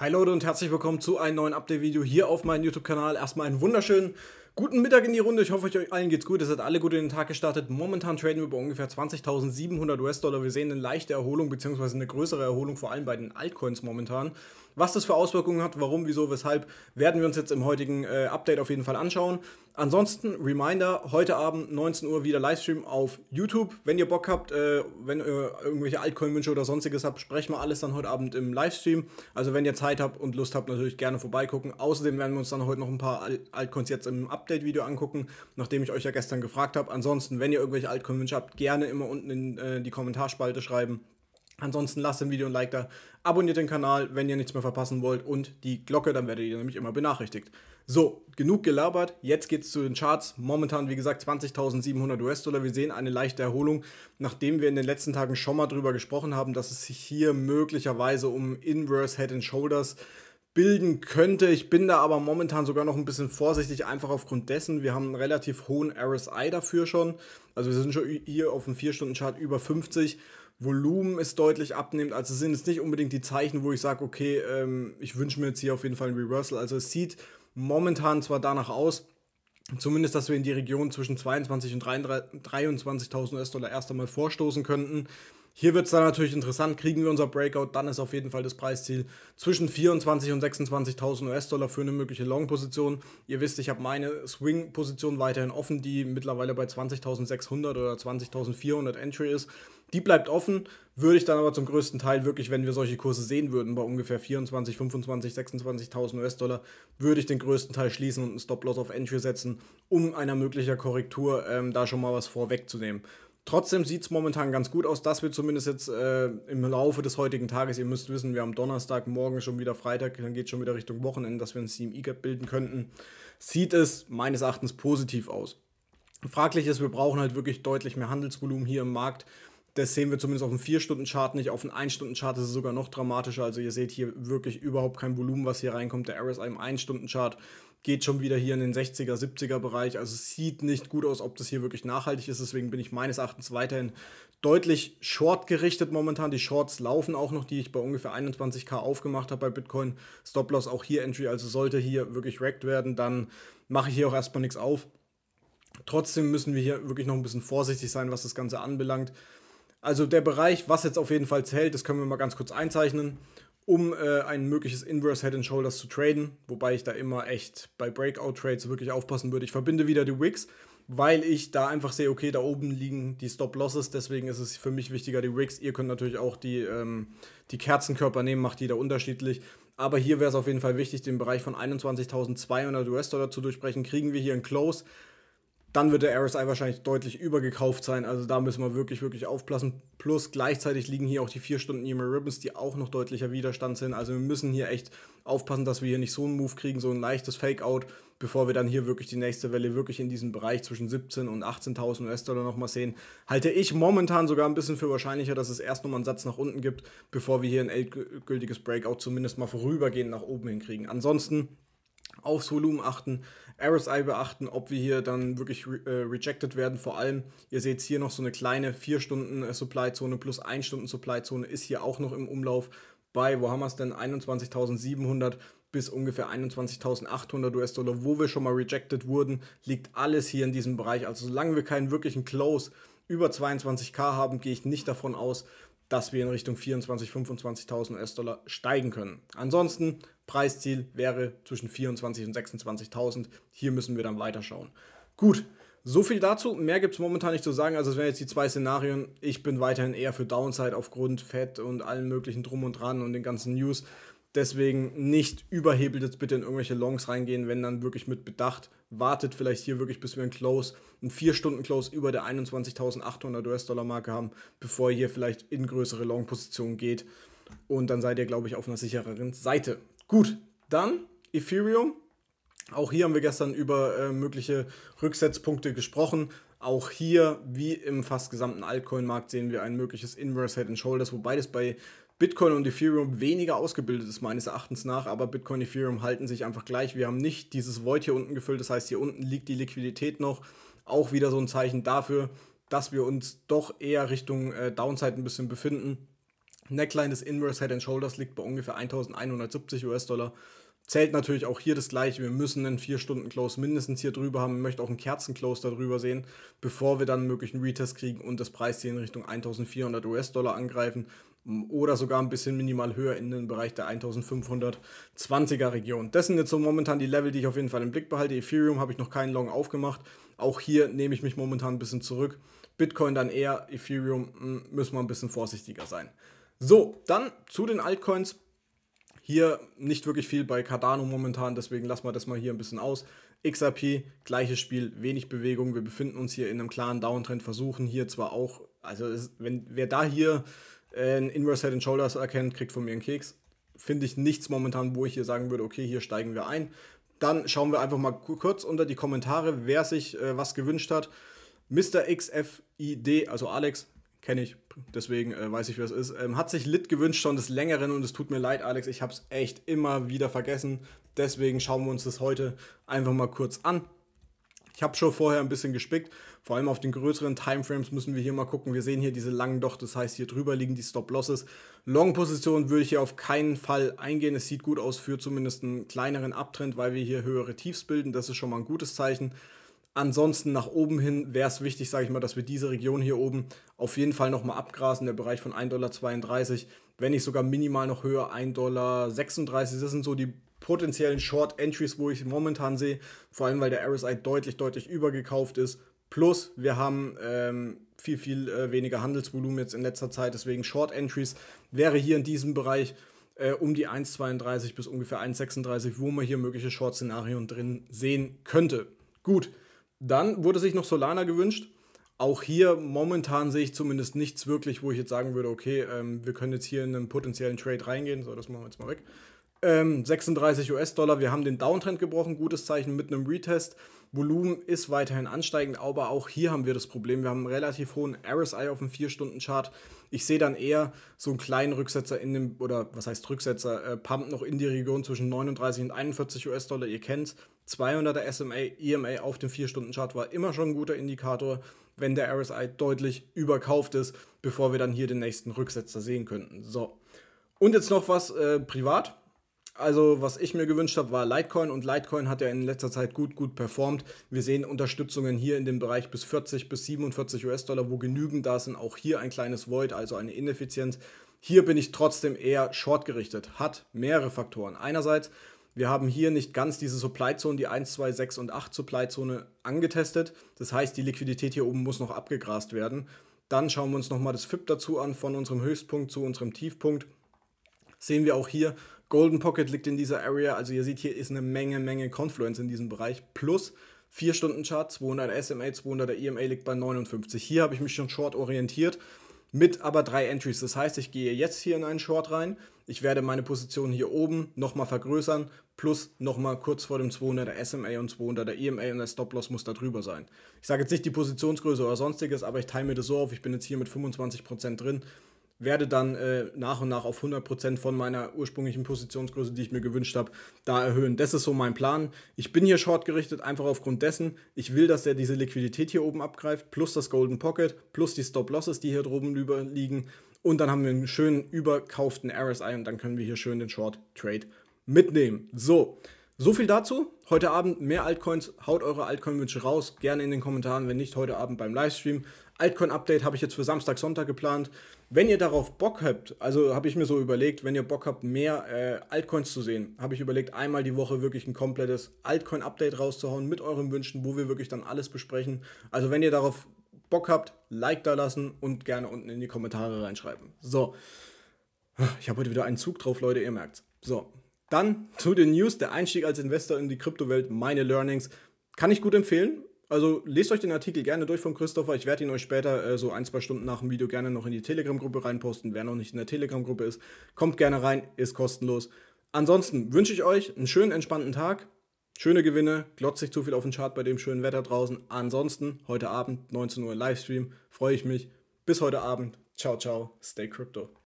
Hi Leute und herzlich willkommen zu einem neuen Update-Video hier auf meinem YouTube-Kanal. Erstmal einen wunderschönen guten Mittag in die Runde. Ich hoffe, euch allen geht's gut. Ihr seid alle gut in den Tag gestartet. Momentan traden wir bei ungefähr 20.700 US-Dollar. Wir sehen eine leichte Erholung bzw. eine größere Erholung, vor allem bei den Altcoins momentan. Was das für Auswirkungen hat, warum, wieso, weshalb, werden wir uns jetzt im heutigen äh, Update auf jeden Fall anschauen. Ansonsten, Reminder, heute Abend 19 Uhr wieder Livestream auf YouTube. Wenn ihr Bock habt, äh, wenn ihr irgendwelche Altcoin-Wünsche oder sonstiges habt, sprechen wir alles dann heute Abend im Livestream. Also wenn ihr Zeit habt und Lust habt, natürlich gerne vorbeigucken. Außerdem werden wir uns dann heute noch ein paar Altcoins jetzt im Update-Video angucken, nachdem ich euch ja gestern gefragt habe. Ansonsten, wenn ihr irgendwelche Altcoin-Wünsche habt, gerne immer unten in äh, die Kommentarspalte schreiben. Ansonsten lasst dem Video ein Like da, abonniert den Kanal, wenn ihr nichts mehr verpassen wollt und die Glocke, dann werdet ihr nämlich immer benachrichtigt. So, genug gelabert, jetzt geht's zu den Charts. Momentan, wie gesagt, 20.700 US-Dollar. Wir sehen eine leichte Erholung, nachdem wir in den letzten Tagen schon mal drüber gesprochen haben, dass es sich hier möglicherweise um Inverse Head and Shoulders bilden könnte. Ich bin da aber momentan sogar noch ein bisschen vorsichtig, einfach aufgrund dessen, wir haben einen relativ hohen RSI dafür schon. Also wir sind schon hier auf dem 4-Stunden-Chart über 50 Volumen ist deutlich abnimmt. Also es sind es nicht unbedingt die Zeichen, wo ich sage, okay, ähm, ich wünsche mir jetzt hier auf jeden Fall ein Reversal. Also es sieht momentan zwar danach aus, zumindest, dass wir in die Region zwischen 22.000 und 23.000 US-Dollar erst einmal vorstoßen könnten. Hier wird es dann natürlich interessant, kriegen wir unser Breakout, dann ist auf jeden Fall das Preisziel zwischen 24.000 und 26.000 US-Dollar für eine mögliche Long-Position. Ihr wisst, ich habe meine Swing-Position weiterhin offen, die mittlerweile bei 20.600 oder 20.400 Entry ist. Die bleibt offen, würde ich dann aber zum größten Teil wirklich, wenn wir solche Kurse sehen würden, bei ungefähr 24, 25, 26.000 US-Dollar, würde ich den größten Teil schließen und einen Stop-Loss auf Entry setzen, um einer möglicher Korrektur ähm, da schon mal was vorwegzunehmen. Trotzdem sieht es momentan ganz gut aus, dass wir zumindest jetzt äh, im Laufe des heutigen Tages, ihr müsst wissen, wir haben Donnerstag, morgen schon wieder Freitag, dann geht es schon wieder Richtung Wochenende, dass wir ein CME-Gap bilden könnten, sieht es meines Erachtens positiv aus. Fraglich ist, wir brauchen halt wirklich deutlich mehr Handelsvolumen hier im Markt das sehen wir zumindest auf dem 4-Stunden-Chart nicht. Auf dem 1-Stunden-Chart ist es sogar noch dramatischer. Also ihr seht hier wirklich überhaupt kein Volumen, was hier reinkommt. Der RSI im 1-Stunden-Chart geht schon wieder hier in den 60er, 70er Bereich. Also es sieht nicht gut aus, ob das hier wirklich nachhaltig ist. Deswegen bin ich meines Erachtens weiterhin deutlich short gerichtet momentan. Die Shorts laufen auch noch, die ich bei ungefähr 21k aufgemacht habe bei Bitcoin. Stop-Loss auch hier Entry. Also sollte hier wirklich wrecked werden, dann mache ich hier auch erstmal nichts auf. Trotzdem müssen wir hier wirklich noch ein bisschen vorsichtig sein, was das Ganze anbelangt. Also der Bereich, was jetzt auf jeden Fall zählt, das können wir mal ganz kurz einzeichnen, um äh, ein mögliches Inverse Head and Shoulders zu traden, wobei ich da immer echt bei Breakout Trades wirklich aufpassen würde. Ich verbinde wieder die Wicks, weil ich da einfach sehe, okay, da oben liegen die Stop Losses, deswegen ist es für mich wichtiger die Wicks. Ihr könnt natürlich auch die, ähm, die Kerzenkörper nehmen, macht jeder unterschiedlich. Aber hier wäre es auf jeden Fall wichtig, den Bereich von 21.200 US-Dollar zu durchbrechen. Kriegen wir hier einen Close, dann wird der RSI wahrscheinlich deutlich übergekauft sein. Also da müssen wir wirklich, wirklich aufpassen. Plus gleichzeitig liegen hier auch die 4 Stunden EMA Ribbons, die auch noch deutlicher Widerstand sind. Also wir müssen hier echt aufpassen, dass wir hier nicht so einen Move kriegen, so ein leichtes Fake-Out, bevor wir dann hier wirklich die nächste Welle wirklich in diesem Bereich zwischen 17 und 18.000 US-Dollar nochmal sehen. Halte ich momentan sogar ein bisschen für wahrscheinlicher, dass es erst nochmal einen Satz nach unten gibt, bevor wir hier ein endgültiges Breakout zumindest mal vorübergehend nach oben hinkriegen. Ansonsten aufs Volumen achten, RSI beachten, ob wir hier dann wirklich re äh, rejected werden. Vor allem, ihr seht hier noch so eine kleine 4 Stunden äh, Supply Zone plus 1 Stunden Supply Zone ist hier auch noch im Umlauf. Bei, wo haben wir es denn? 21.700 bis ungefähr 21.800 US-Dollar, wo wir schon mal rejected wurden, liegt alles hier in diesem Bereich. Also solange wir keinen wirklichen Close über 22k haben, gehe ich nicht davon aus, dass wir in Richtung 24.000, 25.000 US-Dollar steigen können. Ansonsten Preisziel wäre zwischen 24.000 und 26.000. Hier müssen wir dann weiterschauen. Gut, so viel dazu. Mehr gibt es momentan nicht zu sagen. Also es wären jetzt die zwei Szenarien. Ich bin weiterhin eher für Downside aufgrund Fett und allen möglichen Drum und Dran und den ganzen News. Deswegen nicht überhebelt jetzt bitte in irgendwelche Longs reingehen, wenn dann wirklich mit Bedacht. Wartet vielleicht hier wirklich, bis wir ein Close, ein 4-Stunden-Close über der 21.800 US-Dollar-Marke haben, bevor ihr hier vielleicht in größere Long-Positionen geht. Und dann seid ihr, glaube ich, auf einer sichereren Seite. Gut, dann Ethereum. Auch hier haben wir gestern über äh, mögliche Rücksetzpunkte gesprochen. Auch hier, wie im fast gesamten Altcoin-Markt, sehen wir ein mögliches Inverse Head and Shoulders, wobei das bei Bitcoin und Ethereum weniger ausgebildet ist, meines Erachtens nach, aber Bitcoin und Ethereum halten sich einfach gleich. Wir haben nicht dieses Void hier unten gefüllt, das heißt, hier unten liegt die Liquidität noch. Auch wieder so ein Zeichen dafür, dass wir uns doch eher Richtung äh, Downside ein bisschen befinden. Neckline des Inverse Head and Shoulders liegt bei ungefähr 1170 US-Dollar. Zählt natürlich auch hier das gleiche. Wir müssen einen 4-Stunden-Close mindestens hier drüber haben. Ich möchte auch einen Kerzen-Close darüber sehen, bevor wir dann einen möglichen Retest kriegen und das Preis hier in Richtung 1400 US-Dollar angreifen oder sogar ein bisschen minimal höher in den Bereich der 1520er Region. Das sind jetzt so momentan die Level, die ich auf jeden Fall im Blick behalte. Ethereum habe ich noch keinen Long aufgemacht. Auch hier nehme ich mich momentan ein bisschen zurück. Bitcoin dann eher, Ethereum hm, müssen wir ein bisschen vorsichtiger sein. So, dann zu den Altcoins. Hier nicht wirklich viel bei Cardano momentan, deswegen lassen wir das mal hier ein bisschen aus. XRP, gleiches Spiel, wenig Bewegung. Wir befinden uns hier in einem klaren Downtrend, versuchen hier zwar auch, also es, wenn wer da hier äh, ein Inverse Head and Shoulders erkennt, kriegt von mir einen Keks. Finde ich nichts momentan, wo ich hier sagen würde, okay, hier steigen wir ein. Dann schauen wir einfach mal kurz unter die Kommentare, wer sich äh, was gewünscht hat. Mr. XFID, also Alex, Kenne ich, deswegen äh, weiß ich, wer es ist. Ähm, hat sich Lit gewünscht schon des Längeren und es tut mir leid, Alex, ich habe es echt immer wieder vergessen. Deswegen schauen wir uns das heute einfach mal kurz an. Ich habe schon vorher ein bisschen gespickt, vor allem auf den größeren Timeframes müssen wir hier mal gucken. Wir sehen hier diese langen Doch, das heißt hier drüber liegen die Stop-Losses. Long-Position würde ich hier auf keinen Fall eingehen. Es sieht gut aus für zumindest einen kleineren Abtrend, weil wir hier höhere Tiefs bilden. Das ist schon mal ein gutes Zeichen. Ansonsten nach oben hin wäre es wichtig, sage ich mal, dass wir diese Region hier oben auf jeden Fall nochmal abgrasen, der Bereich von 1,32 Dollar, wenn nicht sogar minimal noch höher, 1,36 Dollar. Das sind so die potenziellen Short-Entries, wo ich momentan sehe, vor allem weil der RSI deutlich, deutlich übergekauft ist. Plus, wir haben ähm, viel, viel äh, weniger Handelsvolumen jetzt in letzter Zeit, deswegen Short-Entries wäre hier in diesem Bereich äh, um die 1,32 bis ungefähr 1,36, wo man hier mögliche Short-Szenarien drin sehen könnte. Gut, dann wurde sich noch Solana gewünscht. Auch hier momentan sehe ich zumindest nichts wirklich, wo ich jetzt sagen würde, okay, ähm, wir können jetzt hier in einen potenziellen Trade reingehen. So, das machen wir jetzt mal weg. Ähm, 36 US-Dollar, wir haben den Downtrend gebrochen, gutes Zeichen mit einem Retest. Volumen ist weiterhin ansteigend, aber auch hier haben wir das Problem. Wir haben einen relativ hohen RSI auf dem 4-Stunden-Chart. Ich sehe dann eher so einen kleinen Rücksetzer in dem, oder was heißt Rücksetzer, äh, Pump noch in die Region zwischen 39 und 41 US-Dollar. Ihr kennt 200er SMA, EMA auf dem 4-Stunden-Chart war immer schon ein guter Indikator, wenn der RSI deutlich überkauft ist, bevor wir dann hier den nächsten Rücksetzer sehen könnten. So. Und jetzt noch was äh, privat. Also, was ich mir gewünscht habe, war Litecoin und Litecoin hat ja in letzter Zeit gut, gut performt. Wir sehen Unterstützungen hier in dem Bereich bis 40 bis 47 US-Dollar, wo genügend da sind. Auch hier ein kleines Void, also eine Ineffizienz. Hier bin ich trotzdem eher short gerichtet. Hat mehrere Faktoren. Einerseits, wir haben hier nicht ganz diese Supply Zone, die 1, 2, 6 und 8 Supply Zone angetestet. Das heißt, die Liquidität hier oben muss noch abgegrast werden. Dann schauen wir uns nochmal das FIP dazu an, von unserem Höchstpunkt zu unserem Tiefpunkt. Sehen wir auch hier, Golden Pocket liegt in dieser Area. Also ihr seht, hier ist eine Menge, Menge Confluence in diesem Bereich. Plus 4-Stunden-Chart, 200 SMA, 200 EMA liegt bei 59. Hier habe ich mich schon short orientiert, mit aber drei Entries. Das heißt, ich gehe jetzt hier in einen Short rein. Ich werde meine Position hier oben nochmal vergrößern, plus nochmal kurz vor dem 200er SMA und 200er EMA und der Stop-Loss muss da drüber sein. Ich sage jetzt nicht die Positionsgröße oder sonstiges, aber ich teile mir das so auf, ich bin jetzt hier mit 25% drin, werde dann äh, nach und nach auf 100% von meiner ursprünglichen Positionsgröße, die ich mir gewünscht habe, da erhöhen. Das ist so mein Plan. Ich bin hier short gerichtet, einfach aufgrund dessen, ich will, dass er diese Liquidität hier oben abgreift, plus das Golden Pocket, plus die Stop-Losses, die hier drüben liegen. Und dann haben wir einen schönen überkauften RSI und dann können wir hier schön den Short Trade mitnehmen. So, so viel dazu. Heute Abend mehr Altcoins. Haut eure Altcoin-Wünsche raus. Gerne in den Kommentaren, wenn nicht heute Abend beim Livestream. Altcoin-Update habe ich jetzt für Samstag, Sonntag geplant. Wenn ihr darauf Bock habt, also habe ich mir so überlegt, wenn ihr Bock habt, mehr äh, Altcoins zu sehen, habe ich überlegt, einmal die Woche wirklich ein komplettes Altcoin-Update rauszuhauen mit euren Wünschen, wo wir wirklich dann alles besprechen. Also wenn ihr darauf Bock habt, Like da lassen und gerne unten in die Kommentare reinschreiben. So, ich habe heute wieder einen Zug drauf, Leute, ihr merkt's. So, dann zu den News, der Einstieg als Investor in die Kryptowelt, meine Learnings. Kann ich gut empfehlen. Also lest euch den Artikel gerne durch von Christopher. Ich werde ihn euch später äh, so ein, zwei Stunden nach dem Video gerne noch in die Telegram-Gruppe reinposten. Wer noch nicht in der Telegram-Gruppe ist, kommt gerne rein, ist kostenlos. Ansonsten wünsche ich euch einen schönen, entspannten Tag. Schöne Gewinne, glotzt sich zu viel auf den Chart bei dem schönen Wetter draußen. Ansonsten heute Abend 19 Uhr Livestream, freue ich mich. Bis heute Abend. Ciao, ciao, stay crypto.